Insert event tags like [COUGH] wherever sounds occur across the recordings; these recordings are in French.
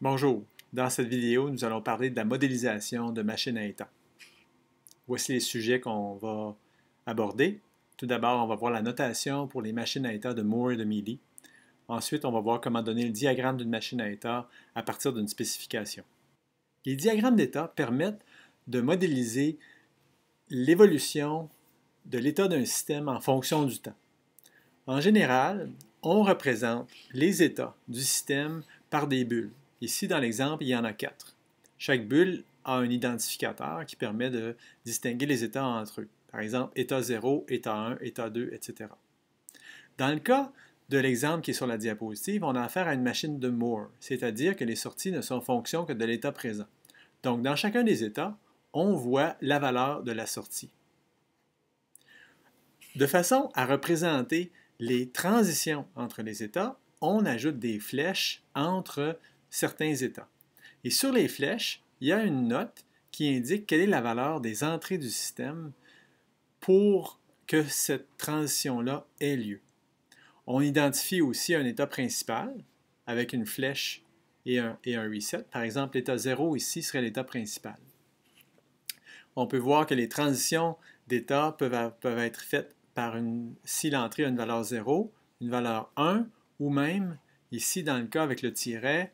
Bonjour, dans cette vidéo, nous allons parler de la modélisation de machines à état. Voici les sujets qu'on va aborder. Tout d'abord, on va voir la notation pour les machines à état de Moore et de Mealy. Ensuite, on va voir comment donner le diagramme d'une machine à état à partir d'une spécification. Les diagrammes d'état permettent de modéliser l'évolution de l'état d'un système en fonction du temps. En général, on représente les états du système par des bulles. Ici, dans l'exemple, il y en a quatre. Chaque bulle a un identificateur qui permet de distinguer les états entre eux. Par exemple, état 0, état 1, état 2, etc. Dans le cas de l'exemple qui est sur la diapositive, on a affaire à une machine de Moore, c'est-à-dire que les sorties ne sont fonction que de l'état présent. Donc, dans chacun des états, on voit la valeur de la sortie. De façon à représenter les transitions entre les états, on ajoute des flèches entre certains états. Et sur les flèches, il y a une note qui indique quelle est la valeur des entrées du système pour que cette transition-là ait lieu. On identifie aussi un état principal avec une flèche et un, reset. Par exemple, l'état 0 ici serait l'état principal. On peut voir que les transitions d'état peuvent, peuvent être faites par une, si l'entrée a une valeur 0, une valeur 1, ou même ici dans le cas avec le tiret,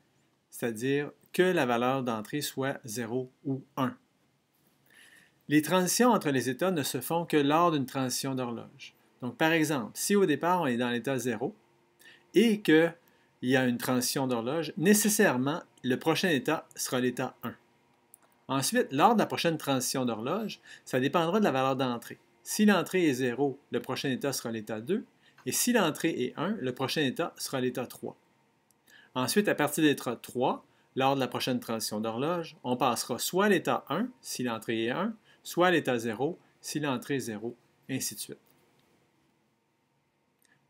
c'est-à-dire que la valeur d'entrée soit 0 ou 1. Les transitions entre les états ne se font que lors d'une transition d'horloge. Donc, par exemple, si au départ on est dans l'état 0 et qu'il y a une transition d'horloge, nécessairement le prochain état sera l'état 1. Ensuite, lors de la prochaine transition d'horloge, ça dépendra de la valeur d'entrée. Si l'entrée est 0, le prochain état sera l'état 2, et si l'entrée est 1, le prochain état sera l'état 3. Ensuite, à partir de l'état 3, lors de la prochaine transition d'horloge, on passera soit à l'état 1 si l'entrée est 1, soit à l'état 0 si l'entrée est 0, ainsi de suite.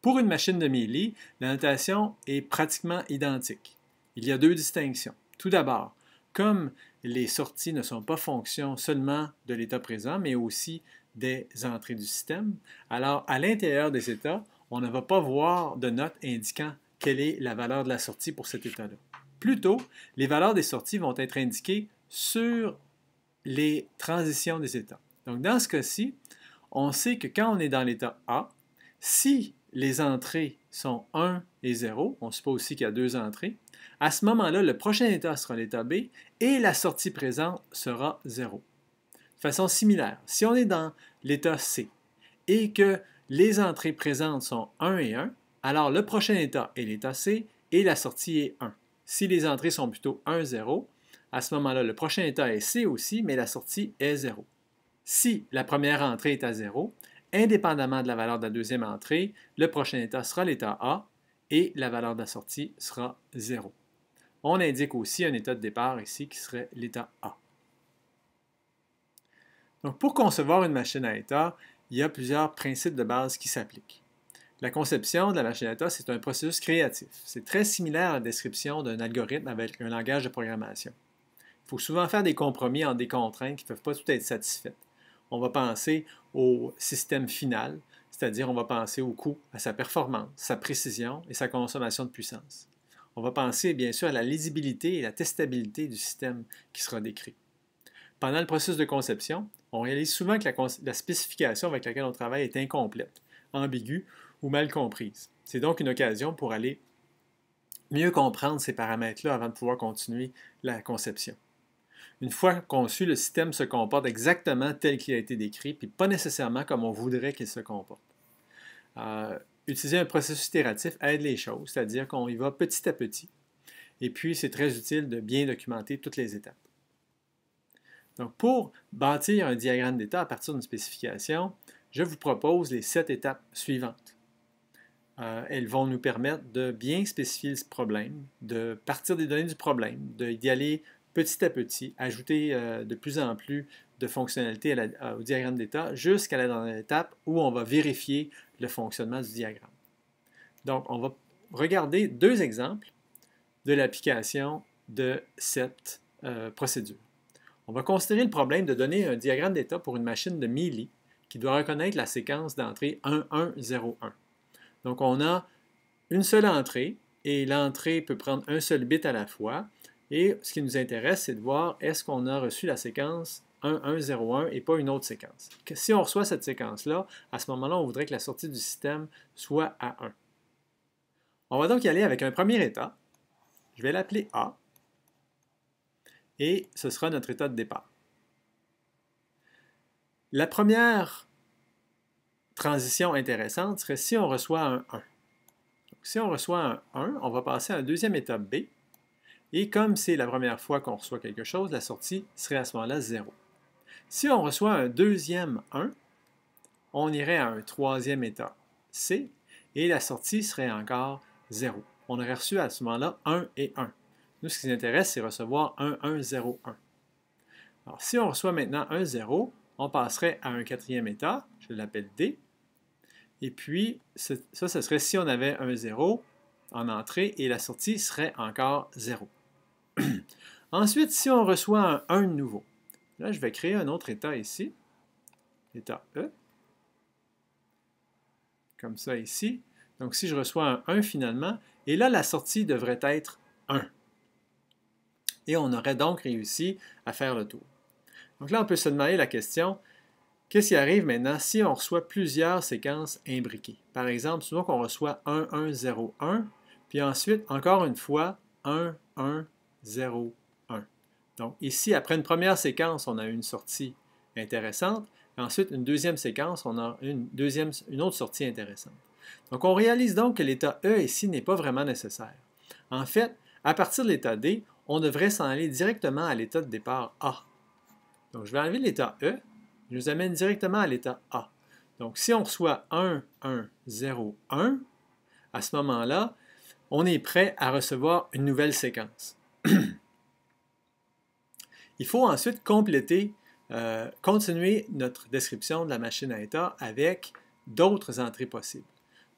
Pour une machine de Mealy, la notation est pratiquement identique. Il y a deux distinctions. Tout d'abord, comme les sorties ne sont pas fonction seulement de l'état présent, mais aussi des entrées du système, alors à l'intérieur des états, on ne va pas voir de notes indiquant quelle est la valeur de la sortie pour cet état-là. Plutôt, les valeurs des sorties vont être indiquées sur les transitions des états. Donc, dans ce cas-ci, on sait que quand on est dans l'état A, si les entrées sont 1 et 0, on suppose aussi qu'il y a deux entrées, à ce moment-là, le prochain état sera l'état B et la sortie présente sera 0. De façon similaire, si on est dans l'état C et que les entrées présentes sont 1 et 1, alors le prochain état est l'état C et la sortie est 1. Si les entrées sont plutôt 1, 0, à ce moment-là, le prochain état est C aussi, mais la sortie est 0. Si la première entrée est à 0, indépendamment de la valeur de la deuxième entrée, le prochain état sera l'état A et la valeur de la sortie sera 0. On indique aussi un état de départ ici qui serait l'état A. Donc pour concevoir une machine à état, il y a plusieurs principes de base qui s'appliquent. La conception de la machinata, c'est un processus créatif. C'est très similaire à la description d'un algorithme avec un langage de programmation. Il faut souvent faire des compromis en des contraintes qui ne peuvent pas tout être satisfaites. On va penser au système final, c'est-à-dire on va penser au coût, à sa performance, sa précision et sa consommation de puissance. On va penser bien sûr à la lisibilité et la testabilité du système qui sera décrit. Pendant le processus de conception, on réalise souvent que la, la spécification avec laquelle on travaille est incomplète, ambiguë ou mal comprise. C'est donc une occasion pour aller mieux comprendre ces paramètres-là avant de pouvoir continuer la conception. Une fois conçu, le système se comporte exactement tel qu'il a été décrit, puis pas nécessairement comme on voudrait qu'il se comporte. Euh, utiliser un processus itératif aide les choses, c'est-à-dire qu'on y va petit à petit. Et puis, c'est très utile de bien documenter toutes les étapes. Donc, pour bâtir un diagramme d'état à partir d'une spécification, je vous propose les sept étapes suivantes. Euh, elles vont nous permettre de bien spécifier ce problème, de partir des données du problème, d'y aller petit à petit, ajouter euh, de plus en plus de fonctionnalités au diagramme d'état jusqu'à la dernière étape où on va vérifier le fonctionnement du diagramme. Donc, on va regarder deux exemples de l'application de cette euh, procédure. On va considérer le problème de donner un diagramme d'état pour une machine de Mealy qui doit reconnaître la séquence d'entrée 1101. Donc on a une seule entrée et l'entrée peut prendre un seul bit à la fois. Et ce qui nous intéresse, c'est de voir est-ce qu'on a reçu la séquence 1, 1, 0, et pas une autre séquence. Si on reçoit cette séquence-là, à ce moment-là, on voudrait que la sortie du système soit à 1. On va donc y aller avec un premier état. Je vais l'appeler A. Et ce sera notre état de départ. La première transition intéressante serait si on reçoit un 1. si on reçoit un 1, on va passer à un deuxième état B. Et comme c'est la première fois qu'on reçoit quelque chose, la sortie serait à ce moment-là 0. Si on reçoit un deuxième 1, on irait à un troisième état C et la sortie serait encore 0. On aurait reçu à ce moment-là 1 et 1. Nous, ce qui nous intéresse, c'est recevoir 1, 1, 0, 1. Alors, si on reçoit maintenant 1, 0, on passerait à un quatrième état, je l'appelle D, et puis, ça, ce serait si on avait un 0 en entrée et la sortie serait encore 0. [CLEARS THROAT] Ensuite, si on reçoit un 1 de nouveau, là, je vais créer un autre état ici, état E, comme ça ici. Donc, si je reçois un 1 finalement, et là, la sortie devrait être 1. Et on aurait donc réussi à faire le tour. Donc là, on peut se demander la question, Qu'est-ce qui arrive maintenant si on reçoit plusieurs séquences imbriquées? Par exemple, souvent qu'on reçoit 1, 1, 0, 1, puis ensuite, encore une fois, 1, 1, 0, 1. Donc ici, après une première séquence, on a une sortie intéressante. Ensuite, une deuxième séquence, on a une, deuxième, une autre sortie intéressante. Donc on réalise donc que l'état E ici n'est pas vraiment nécessaire. En fait, à partir de l'état D, on devrait s'en aller directement à l'état de départ A. Donc je vais enlever l'état E, nous amène directement à l'état A. Donc, si on reçoit 1, 1, 0, 1, à ce moment-là, on est prêt à recevoir une nouvelle séquence. [CLEARS THROAT] il faut ensuite compléter, euh, continuer notre description de la machine à état avec d'autres entrées possibles.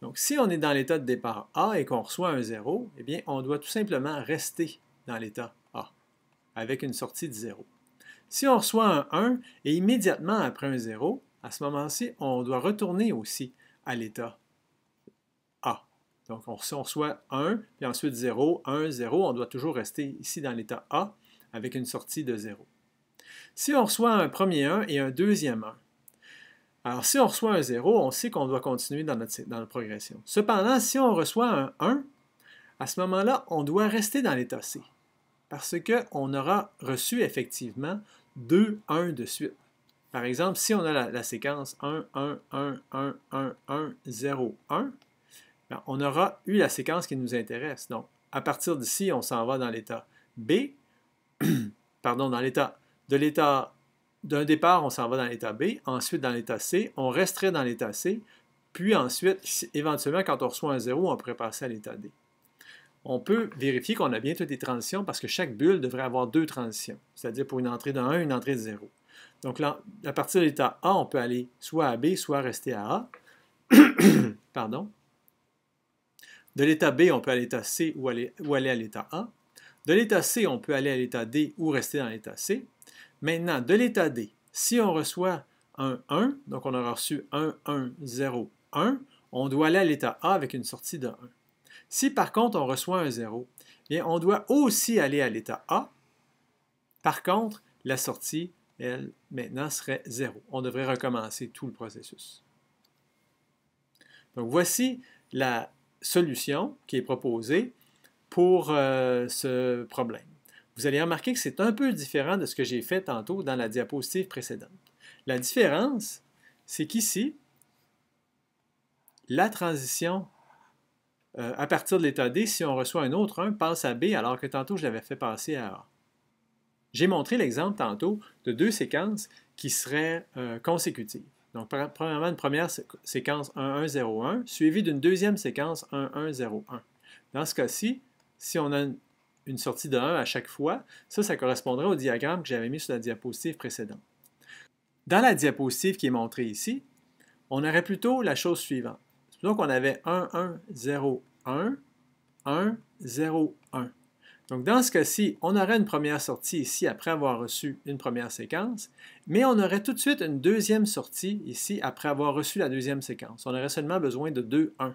Donc, si on est dans l'état de départ A et qu'on reçoit un 0, eh bien, on doit tout simplement rester dans l'état A avec une sortie de 0. Si on reçoit un 1 et immédiatement après un 0, à ce moment-ci, on doit retourner aussi à l'état A. Donc, on reçoit 1, puis ensuite 0, 1, 0, on doit toujours rester ici dans l'état A avec une sortie de 0. Si on reçoit un premier 1 et un deuxième 1, alors si on reçoit un 0, on sait qu'on doit continuer dans notre, dans notre progression. Cependant, si on reçoit un 1, à ce moment-là, on doit rester dans l'état C. Parce qu'on aura reçu effectivement deux 1 de suite. Par exemple, si on a la, séquence 1, 1, 1, 1, 1, 1, 0, 1, on aura eu la séquence qui nous intéresse. Donc, à partir d'ici, on s'en va dans l'état B, [CLEARS THROAT] pardon, dans l'état de l'état d'un départ, on s'en va dans l'état B, ensuite dans l'état C, on resterait dans l'état C, puis ensuite, éventuellement, quand on reçoit un 0, on pourrait passer à l'état D on peut vérifier qu'on a bien toutes les transitions parce que chaque bulle devrait avoir deux transitions, c'est-à-dire pour une entrée de 1 une entrée de 0. Donc, là, à partir de l'état A, on peut aller soit à B, soit rester à A. [COUGHS] Pardon. De l'état B, on peut aller à l'état C ou aller, ou aller à l'état A. De l'état C, on peut aller à l'état D ou rester dans l'état C. Maintenant, de l'état D, si on reçoit un 1, donc on aura reçu 1, 1, 0, 1, on doit aller à l'état A avec une sortie de 1. Si par contre on reçoit un 0, bien on doit aussi aller à l'état A. Par contre, la sortie, elle, maintenant serait 0. On devrait recommencer tout le processus. Donc voici la solution qui est proposée pour euh, ce problème. Vous allez remarquer que c'est un peu différent de ce que j'ai fait tantôt dans la diapositive précédente. La différence, c'est qu'ici, la transition euh, à partir de l'état D, si on reçoit un autre 1, passe à B, alors que tantôt je l'avais fait passer à A. J'ai montré l'exemple tantôt de deux séquences qui seraient euh, consécutives. Donc, premièrement, une première séquence 1-1-0-1, suivie d'une deuxième séquence 1-1-0-1. Dans ce cas-ci, si on a une, sortie de 1 à chaque fois, ça, ça correspondrait au diagramme que j'avais mis sur la diapositive précédente. Dans la diapositive qui est montrée ici, on aurait plutôt la chose suivante. Donc, on avait 1, 1, 0, 1, 1, 0, 1. Donc, dans ce cas-ci, on aurait une première sortie ici après avoir reçu une première séquence, mais on aurait tout de suite une deuxième sortie ici après avoir reçu la deuxième séquence. On aurait seulement besoin de 2, 1.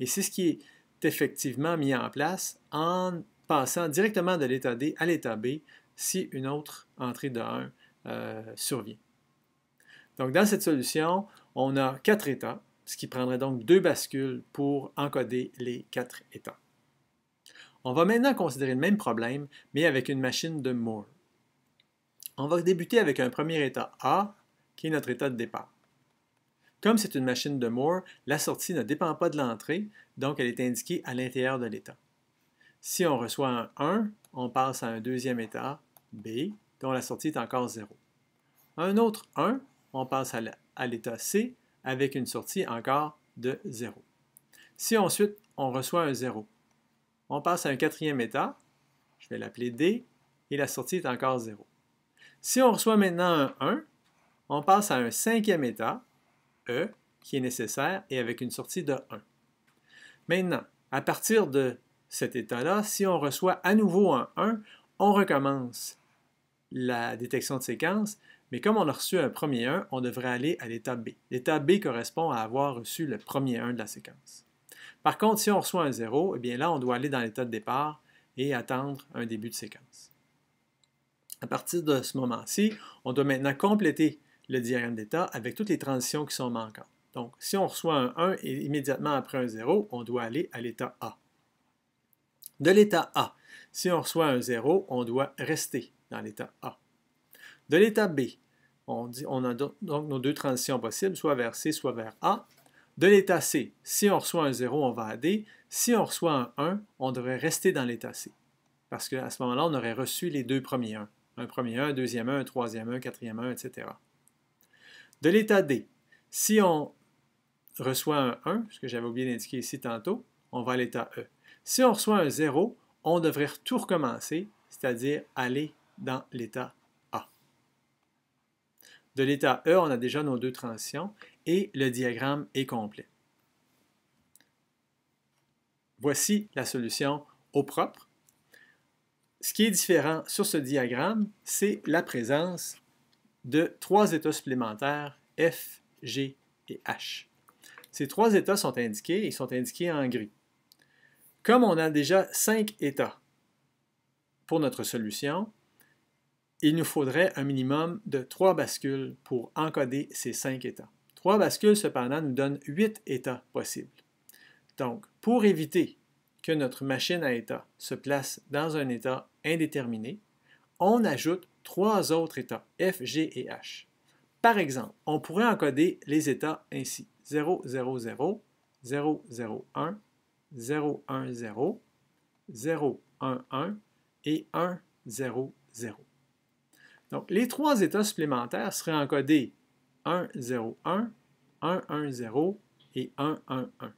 Et c'est ce qui est effectivement mis en place en passant directement de l'état D à l'état B si une autre entrée de 1 euh, survient. Donc, dans cette solution, on a quatre états ce qui prendrait donc deux bascules pour encoder les quatre états. On va maintenant considérer le même problème, mais avec une machine de Moore. On va débuter avec un premier état A, qui est notre état de départ. Comme c'est une machine de Moore, la sortie ne dépend pas de l'entrée, donc elle est indiquée à l'intérieur de l'état. Si on reçoit un 1, on passe à un deuxième état, B, dont la sortie est encore 0. Un autre 1, on passe à l'état C, avec une sortie encore de 0. Si ensuite on reçoit un 0, on passe à un quatrième état, je vais l'appeler D, et la sortie est encore 0. Si on reçoit maintenant un 1, on passe à un cinquième état, E, qui est nécessaire et avec une sortie de 1. Maintenant, à partir de cet état-là, si on reçoit à nouveau un 1, on recommence la détection de séquence, mais comme on a reçu un premier 1, on devrait aller à l'état B. L'état B correspond à avoir reçu le premier 1 de la séquence. Par contre, si on reçoit un 0, eh bien là, on doit aller dans l'état de départ et attendre un début de séquence. À partir de ce moment-ci, on doit maintenant compléter le diagramme d'état avec toutes les transitions qui sont manquantes. Donc, si on reçoit un 1 et immédiatement après un 0, on doit aller à l'état A. De l'état A, si on reçoit un 0, on doit rester dans l'état A. De l'état B, on, dit, on a donc nos deux transitions possibles, soit vers C, soit vers A. De l'état C, si on reçoit un 0, on va à D. Si on reçoit un 1, on devrait rester dans l'état C. Parce qu'à ce moment-là, on aurait reçu les deux premiers 1. Un premier 1, un deuxième 1, un troisième 1, un quatrième 1, etc. De l'état D, si on reçoit un 1, ce que j'avais oublié d'indiquer ici tantôt, on va à l'état E. Si on reçoit un 0, on devrait tout recommencer, c'est-à-dire aller dans l'état de l'état E, on a déjà nos deux transitions et le diagramme est complet. Voici la solution au propre. Ce qui est différent sur ce diagramme, c'est la présence de trois états supplémentaires F, G et H. Ces trois états sont indiqués et sont indiqués en gris. Comme on a déjà cinq états pour notre solution, il nous faudrait un minimum de trois bascules pour encoder ces cinq états. Trois bascules, cependant, nous donnent huit états possibles. Donc, pour éviter que notre machine à état se place dans un état indéterminé, on ajoute trois autres états, F, G et H. Par exemple, on pourrait encoder les états ainsi 0, 0, 0, 0, 0, 1, 0, 1, 0, 0, 1, 1 et 1, 0, 0. Donc, les trois états supplémentaires seraient encodés 1, 0, 1, 1, 1, 0 et 1, 1, 1.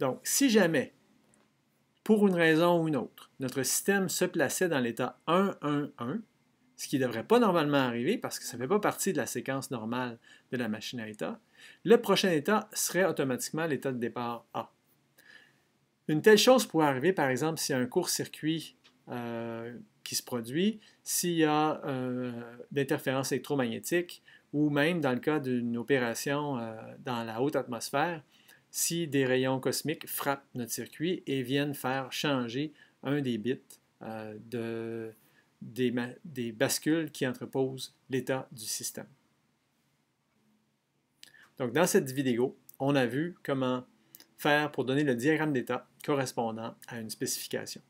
Donc, si jamais, pour une raison ou une autre, notre système se plaçait dans l'état 1, 1, 1, ce qui ne devrait pas normalement arriver parce que ça ne fait pas partie de la séquence normale de la machine à état, le prochain état serait automatiquement l'état de départ A. Une telle chose pourrait arriver, par exemple, si un court-circuit euh, qui se produit, s'il y a euh, d'interférences électromagnétiques ou même dans le cas d'une opération euh, dans la haute atmosphère, si des rayons cosmiques frappent notre circuit et viennent faire changer un des bits des, bascules qui entreposent l'état du système. Donc, dans cette vidéo, on a vu comment faire pour donner le diagramme d'état correspondant à une spécification.